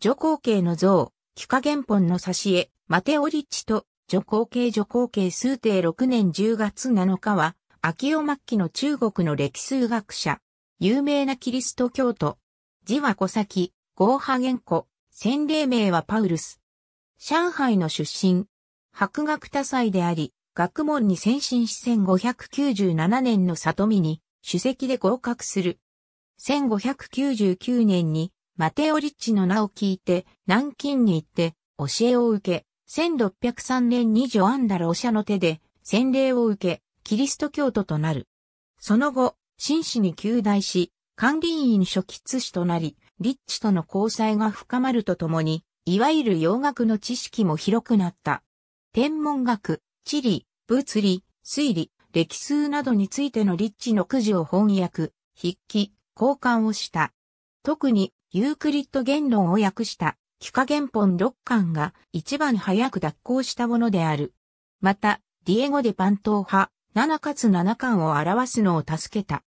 女皇系の像、幾何原本の挿絵、マテオリッチと、女皇系女皇系数定6年10月7日は、秋尾末期の中国の歴数学者、有名なキリスト教徒、字は小崎、ハゲ原古、洗礼名はパウルス。上海の出身、博学多才であり、学問に先進し1597年の里見に、主席で合格する。1599年にマテオリッチの名を聞いて、南京に行って、教えを受け、1603年にジョアンダ・ローの手で、洗礼を受け、キリスト教徒となる。その後、紳士に求大し、管理員初期通師となり、リッチとの交際が深まるとともに、いわゆる洋楽の知識も広くなった。天文学、地理、物理、推理、歴数などについてのリッチのくじを翻訳、筆記、交換をした。特にユークリッド言論を訳した幾何原本6巻が一番早く脱行したものである。また、ディエゴデ・パントー派七かつ七巻を表すのを助けた。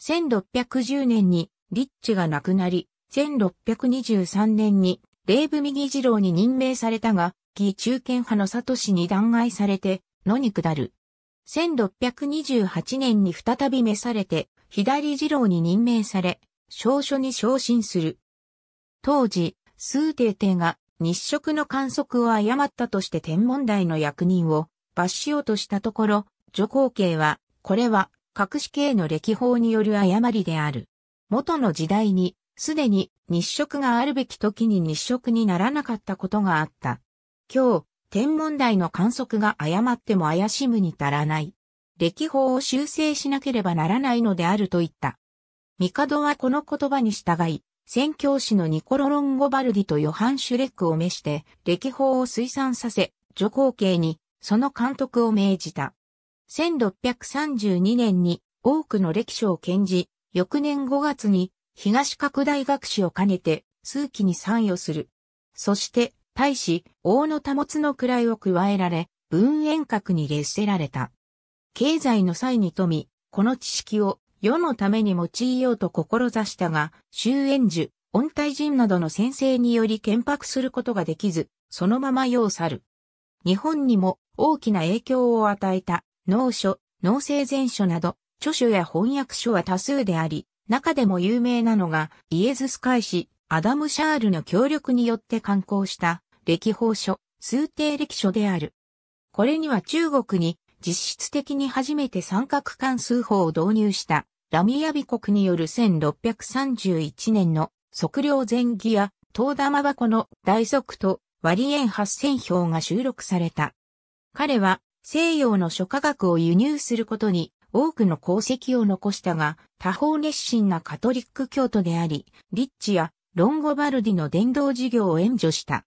1610年にリッチが亡くなり、1623年にレーブ右次郎に任命されたが、義中堅派のサトシに弾劾されて、野に下る。1628年に再び召されて、左次郎に任命され、証書に昇進する。当時、数帝帝が日食の観測を誤ったとして天文台の役人を罰しようとしたところ、女皇慶は、これは、格式系の歴法による誤りである。元の時代に、すでに日食があるべき時に日食にならなかったことがあった。今日、天文台の観測が誤っても怪しむに足らない。歴法を修正しなければならないのであると言った。帝はこの言葉に従い、宣教師のニコロ・ロンゴバルディとヨハン・シュレックを召して、歴法を推算させ、女皇系に、その監督を命じた。1632年に、多くの歴史を献じ、翌年5月に、東拡大学士を兼ねて、数期に参与する。そして、大使、王の保の位を加えられ、文遠閣に列せられた。経済の際に富み、この知識を世のために用いようと志したが、終焉樹、温帯人などの先生により建白することができず、そのまま世を去る。日本にも大きな影響を与えた、農書、農政全書など、著書や翻訳書は多数であり、中でも有名なのが、イエズス会士、アダム・シャールの協力によって刊行した、歴法書、数定歴書である。これには中国に実質的に初めて三角関数法を導入したラミヤビ国による1631年の測量前儀や、遠玉箱の大測と割円8000票が収録された。彼は西洋の諸科学を輸入することに多くの功績を残したが、多方熱心なカトリック教徒であり、リッチやロンゴバルディの伝道事業を援助した。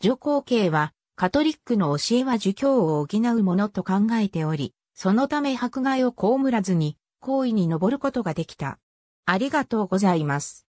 女皇系は、カトリックの教えは儒教を補うものと考えており、そのため迫害を被らずに、好意に上ることができた。ありがとうございます。